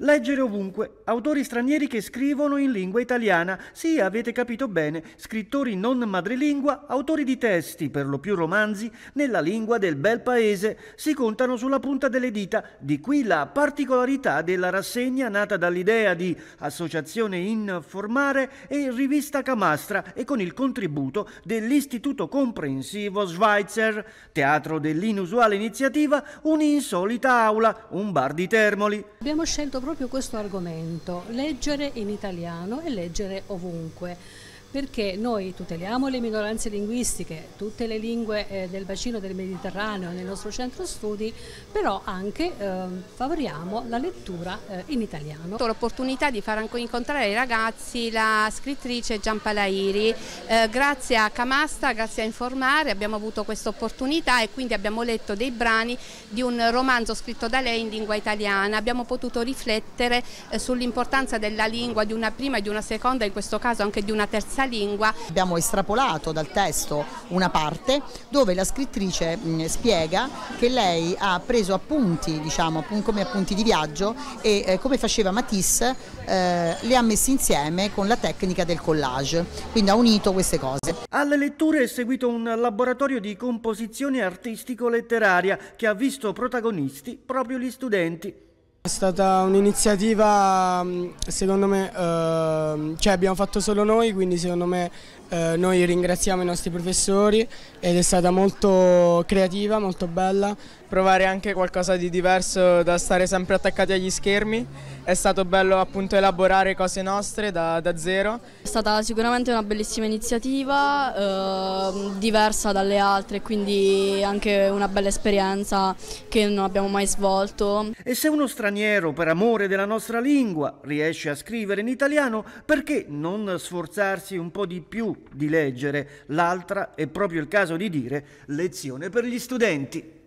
Leggere ovunque autori stranieri che scrivono in lingua italiana. Sì, avete capito bene, scrittori non madrelingua, autori di testi, per lo più romanzi, nella lingua del bel paese. Si contano sulla punta delle dita. Di qui la particolarità della rassegna nata dall'idea di Associazione Informare e Rivista Camastra e con il contributo dell'Istituto Comprensivo Schweitzer. Teatro dell'inusuale iniziativa, un'insolita aula, un bar di Termoli. Abbiamo scelto proprio questo argomento, leggere in italiano e leggere ovunque perché noi tuteliamo le minoranze linguistiche, tutte le lingue eh, del bacino del Mediterraneo nel nostro centro studi, però anche eh, favoriamo la lettura eh, in italiano. Ho avuto l'opportunità di far incontrare ai ragazzi la scrittrice Giampalairi, eh, grazie a Camasta, grazie a Informare abbiamo avuto questa opportunità e quindi abbiamo letto dei brani di un romanzo scritto da lei in lingua italiana, abbiamo potuto riflettere eh, sull'importanza della lingua di una prima e di una seconda, in questo caso anche di una terza lingua. Abbiamo estrapolato dal testo una parte dove la scrittrice mm, spiega che lei ha preso appunti, diciamo, come appunti di viaggio e eh, come faceva Matisse eh, le ha messi insieme con la tecnica del collage, quindi ha unito queste cose. Alle letture è seguito un laboratorio di composizione artistico-letteraria che ha visto protagonisti proprio gli studenti. È stata un'iniziativa mm, secondo me, eh, cioè abbiamo fatto solo noi, quindi secondo me eh, noi ringraziamo i nostri professori ed è stata molto creativa, molto bella. Provare anche qualcosa di diverso da stare sempre attaccati agli schermi, è stato bello appunto elaborare cose nostre da, da zero. È stata sicuramente una bellissima iniziativa, eh, diversa dalle altre, quindi anche una bella esperienza che non abbiamo mai svolto. E se uno straniero straniero per amore della nostra lingua riesce a scrivere in italiano, perché non sforzarsi un po' di più di leggere l'altra, è proprio il caso di dire, lezione per gli studenti?